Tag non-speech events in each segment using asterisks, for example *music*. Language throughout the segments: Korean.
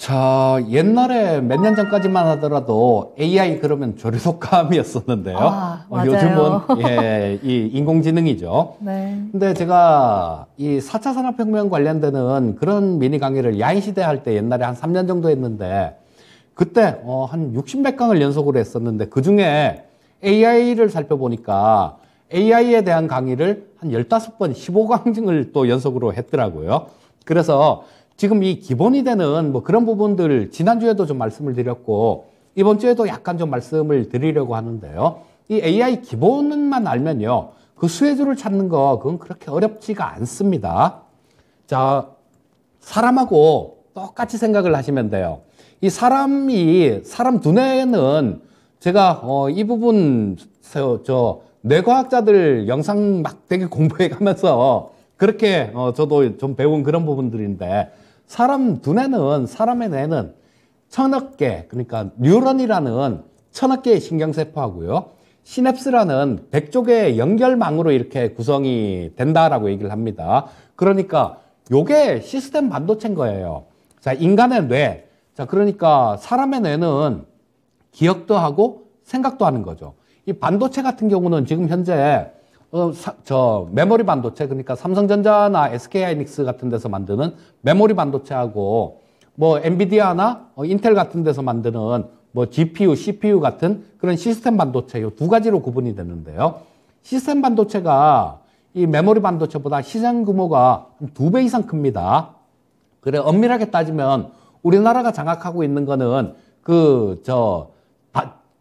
자, 옛날에 몇 년 전까지만 하더라도 AI 그러면 조류속감이었었는데요. 아, 어, 요즘은 *laughs* 예, 이 인공지능이죠. 네. 근데 제가 이 4차 산업혁명 관련되는 그런 미니 강의를 야인 시대 할 때 옛날에 한 3년 정도 했는데 그때 어, 한 60몇 강을 연속으로 했었는데 그 중에 AI를 살펴보니까 AI에 대한 강의를 한 15번, 15강증을 또 연속으로 했더라고요. 그래서 지금 이 기본이 되는 뭐 그런 부분들 지난주에도 좀 말씀을 드렸고 이번 주에도 약간 좀 말씀을 드리려고 하는데요. 이 AI 기본만 알면요. 그 수혜주를 찾는 거 그건 그렇게 어렵지가 않습니다. 자, 사람하고 똑같이 생각을 하시면 돼요. 이 사람이 사람 두뇌는 제가 어, 이 부분 저, 저 뇌과학자들 영상 막 되게 공부해 가면서 그렇게 어, 저도 좀 배운 그런 부분들인데 사람 두뇌는 사람의 뇌는 천억 개 그러니까 뉴런이라는 천억 개의 신경세포하고요. 시냅스라는 백조 개의 연결망으로 이렇게 구성이 된다라고 얘기를 합니다. 그러니까 요게 시스템 반도체인 거예요. 자, 인간의 뇌. 자, 그러니까 사람의 뇌는 기억도 하고 생각도 하는 거죠. 이 반도체 같은 경우는 지금 현재 어, 사, 저 메모리 반도체 그러니까 삼성전자나 SK하이닉스 같은 데서 만드는 메모리 반도체하고 뭐 엔비디아나 어, 인텔 같은 데서 만드는 뭐 GPU, CPU 같은 그런 시스템 반도체 이 두 가지로 구분이 되는데요. 시스템 반도체가 이 메모리 반도체보다 시장 규모가 두 배 이상 큽니다. 그래 엄밀하게 따지면 우리나라가 장악하고 있는 거는 그 저그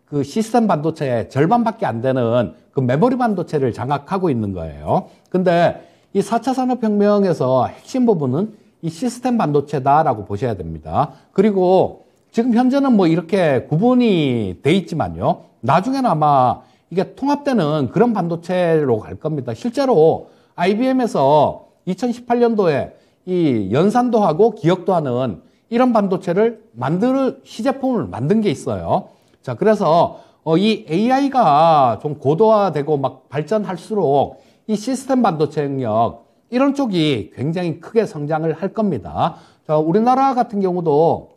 그 시스템 반도체의 절반밖에 안 되는 그 메모리 반도체를 장악하고 있는 거예요. 근데 이 4차 산업혁명에서 핵심 부분은 이 시스템 반도체다라고 보셔야 됩니다. 그리고 지금 현재는 뭐 이렇게 구분이 돼 있지만요. 나중에는 아마 이게 통합되는 그런 반도체로 갈 겁니다. 실제로 IBM에서 2018년도에 이 연산도 하고 기억도 하는 이런 반도체를 만들 시제품을 만든 게 있어요. 자, 그래서 어, 이 AI가 좀 고도화되고 막 발전할수록 이 시스템 반도체 영역 이런 쪽이 굉장히 크게 성장을 할 겁니다. 자, 우리나라 같은 경우도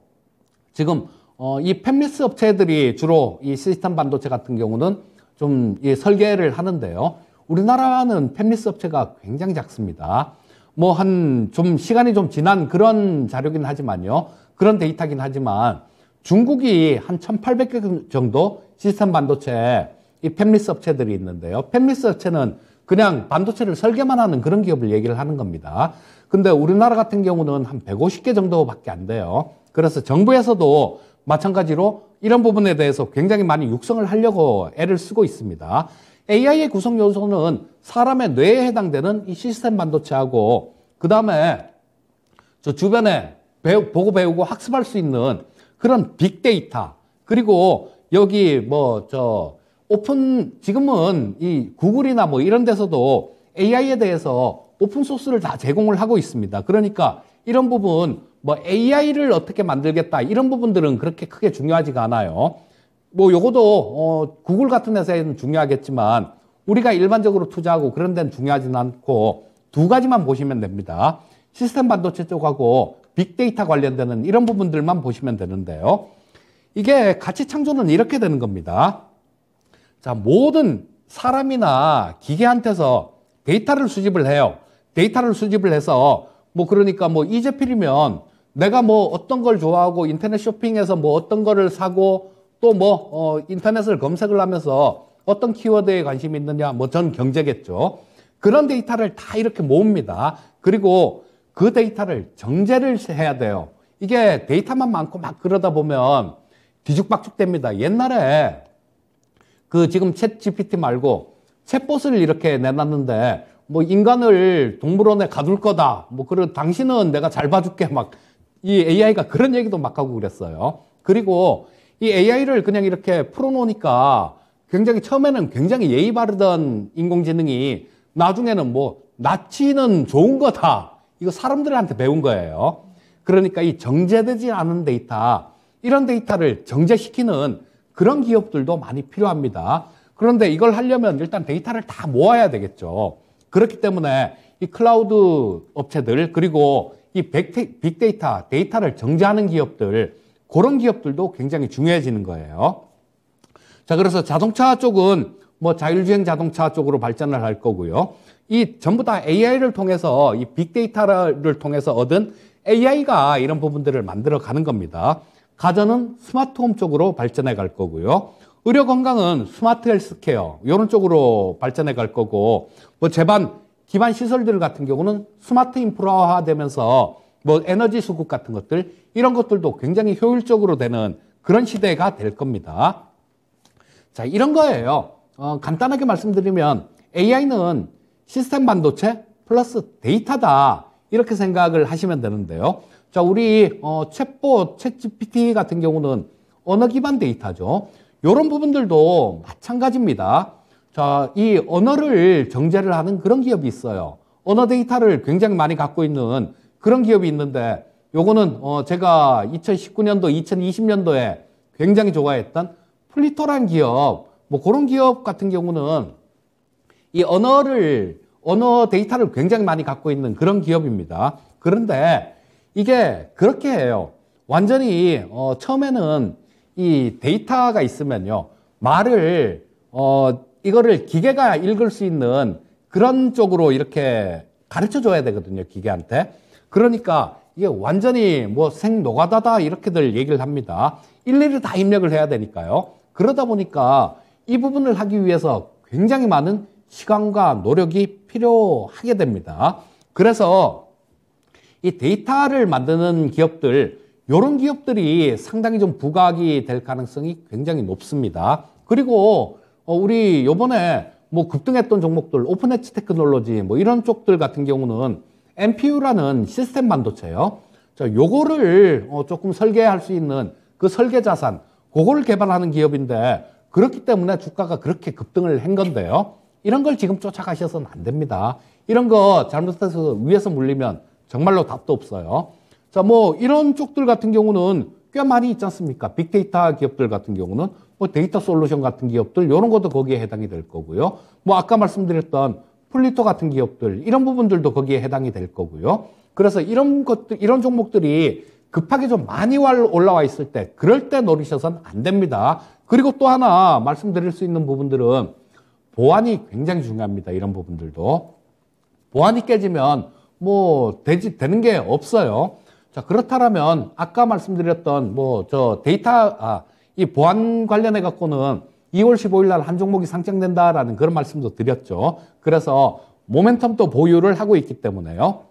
지금 어, 이 팹리스 업체들이 주로 이 시스템 반도체 같은 경우는 좀이 예, 설계를 하는데요. 우리나라는 팹리스 업체가 굉장히 작습니다. 뭐 한 좀 시간이 좀 지난 그런 자료긴 하지만요. 그런 데이터긴 하지만 중국이 한 1800개 정도 시스템 반도체에 이 팹리스 업체들이 있는데요. 팹리스 업체는 그냥 반도체를 설계만 하는 그런 기업을 얘기를 하는 겁니다. 근데 우리나라 같은 경우는 한 150개 정도밖에 안 돼요. 그래서 정부에서도 마찬가지로 이런 부분에 대해서 굉장히 많이 육성을 하려고 애를 쓰고 있습니다. AI의 구성 요소는 사람의 뇌에 해당되는 이 시스템 반도체하고 그 다음에 저 주변에 배우, 보고 배우고 학습할 수 있는 그런 빅데이터 그리고 여기 뭐 저 오픈 지금은 이 구글이나 뭐 이런 데서도 AI에 대해서 오픈 소스를 다 제공을 하고 있습니다. 그러니까 이런 부분 뭐 AI를 어떻게 만들겠다 이런 부분들은 그렇게 크게 중요하지가 않아요. 뭐 요거도 어 구글 같은 데서는 중요하겠지만 우리가 일반적으로 투자하고 그런 데는 중요하지는 않고 두 가지만 보시면 됩니다. 시스템 반도체 쪽하고 빅데이터 관련되는 이런 부분들만 보시면 되는데요. 이게 가치 창조는 이렇게 되는 겁니다. 자, 모든 사람이나 기계한테서 데이터를 수집을 해요. 데이터를 수집을 해서 뭐 그러니까 뭐 이재필이면 내가 뭐 어떤 걸 좋아하고 인터넷 쇼핑에서 뭐 어떤 거를 사고 또뭐 어, 인터넷을 검색을 하면서 어떤 키워드에 관심이 있느냐 뭐 전 경제겠죠. 그런 데이터를 다 이렇게 모읍니다. 그리고 그 데이터를 정제를 해야 돼요. 이게 데이터만 많고 막 그러다 보면 뒤죽박죽 됩니다. 옛날에 그 지금 챗 GPT 말고 챗봇을 이렇게 내놨는데 뭐 인간을 동물원에 가둘 거다. 뭐 그런 당신은 내가 잘 봐줄게. 막 이 AI가 그런 얘기도 막 하고 그랬어요. 그리고 이 AI를 그냥 이렇게 풀어놓으니까 굉장히 처음에는 굉장히 예의 바르던 인공지능이 나중에는 뭐 나치는 좋은 거다. 이거 사람들한테 배운 거예요. 그러니까 이 정제되지 않은 데이터, 이런 데이터를 정제시키는 그런 기업들도 많이 필요합니다. 그런데 이걸 하려면 일단 데이터를 다 모아야 되겠죠. 그렇기 때문에 이 클라우드 업체들 그리고 이 빅데이터 데이터를 정제하는 기업들 그런 기업들도 굉장히 중요해지는 거예요. 자 그래서 자동차 쪽은 뭐 자율주행 자동차 쪽으로 발전을 할 거고요. 이 전부 다 AI를 통해서 이 빅데이터를 통해서 얻은 AI가 이런 부분들을 만들어 가는 겁니다. 가전은 스마트홈 쪽으로 발전해 갈 거고요. 의료 건강은 스마트 헬스케어 이런 쪽으로 발전해 갈 거고 뭐 재반 기반 시설들 같은 경우는 스마트 인프라화 되면서 뭐 에너지 수급 같은 것들 이런 것들도 굉장히 효율적으로 되는 그런 시대가 될 겁니다. 자, 이런 거예요. 어, 간단하게 말씀드리면 AI는 시스템 반도체 플러스 데이터다 이렇게 생각을 하시면 되는데요. 자, 우리 어, 챗봇, 챗GPT 같은 경우는 언어 기반 데이터죠. 이런 부분들도 마찬가지입니다. 자, 이 언어를 정제를 하는 그런 기업이 있어요. 언어 데이터를 굉장히 많이 갖고 있는 그런 기업이 있는데 요거는 어 제가 2019년도, 2020년도에 굉장히 좋아했던 플리토란 기업 뭐 그런 기업 같은 경우는 이 언어를 언어 데이터를 굉장히 많이 갖고 있는 그런 기업입니다. 그런데 이게 그렇게 해요. 완전히 어, 처음에는 이 데이터가 있으면요 말을 어, 이거를 기계가 읽을 수 있는 그런 쪽으로 이렇게 가르쳐 줘야 되거든요 기계한테. 그러니까 이게 완전히 뭐 생노가다다 이렇게들 얘기를 합니다. 일일이 다 입력을 해야 되니까요. 그러다 보니까 이 부분을 하기 위해서 굉장히 많은 시간과 노력이 필요하게 됩니다. 그래서 이 데이터를 만드는 기업들, 이런 기업들이 상당히 좀 부각이 될 가능성이 굉장히 높습니다. 그리고 어, 우리 요번에 뭐 급등했던 종목들, 오픈엣지 테크놀로지 뭐 이런 쪽들 같은 경우는 MPU라는 시스템 반도체요. 자, 요거를 어, 조금 설계할 수 있는 그 설계 자산, 그걸 개발하는 기업인데 그렇기 때문에 주가가 그렇게 급등을 한 건데요. 이런 걸 지금 쫓아가셔서는 안 됩니다. 이런 거 잘못해서 위에서 물리면 정말로 답도 없어요. 자, 뭐 이런 쪽들 같은 경우는 꽤 많이 있지 않습니까? 빅데이터 기업들 같은 경우는 뭐 데이터 솔루션 같은 기업들 이런 것도 거기에 해당이 될 거고요. 뭐 아까 말씀드렸던 플리토 같은 기업들 이런 부분들도 거기에 해당이 될 거고요. 그래서 이런 것들 이런 종목들이 급하게 좀 많이 올라와 있을 때 그럴 때 노리셔서는 안 됩니다. 그리고 또 하나 말씀드릴 수 있는 부분들은 보안이 굉장히 중요합니다. 이런 부분들도. 보안이 깨지면 뭐 되지, 되는 게 없어요. 자, 그렇다면 라 아까 말씀드렸던 뭐 저 데이터, 아, 이 보안 관련해 갖고는 2월 15일 날 한 종목이 상장된다라는 그런 말씀도 드렸죠. 그래서 모멘텀도 보유를 하고 있기 때문에요.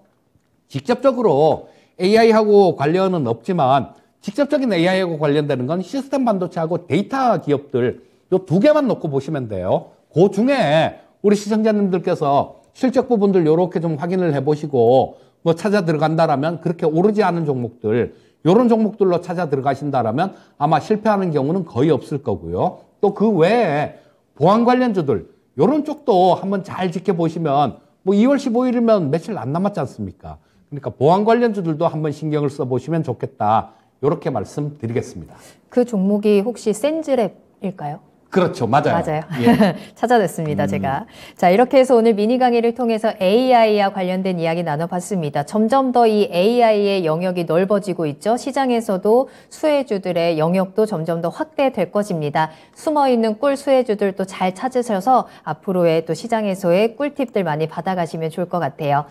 직접적으로 AI하고 관련은 없지만 직접적인 AI하고 관련되는 건 시스템 반도체하고 데이터 기업들 이두 개만 놓고 보시면 돼요. 그 중에 우리 시청자님들께서 실적 부분들 이렇게 좀 확인을 해보시고 뭐 찾아 들어간다라면 그렇게 오르지 않은 종목들 이런 종목들로 찾아 들어가신다라면 아마 실패하는 경우는 거의 없을 거고요. 또 그 외에 보안 관련주들 이런 쪽도 한번 잘 지켜보시면 뭐 2월 15일이면 며칠 안 남았지 않습니까? 그러니까 보안 관련주들도 한번 신경을 써보시면 좋겠다. 이렇게 말씀드리겠습니다. 그 종목이 혹시 센즈랩일까요? 그렇죠. 맞아요. 맞아요. 예. *laughs* 찾아냈습니다, 음. 제가. 자, 이렇게 해서 오늘 미니 강의를 통해서 AI와 관련된 이야기 나눠봤습니다. 점점 더 이 AI의 영역이 넓어지고 있죠. 시장에서도 수혜주들의 영역도 점점 더 확대될 것입니다. 숨어있는 꿀 수혜주들도 잘 찾으셔서 앞으로의 또 시장에서의 꿀팁들 많이 받아가시면 좋을 것 같아요.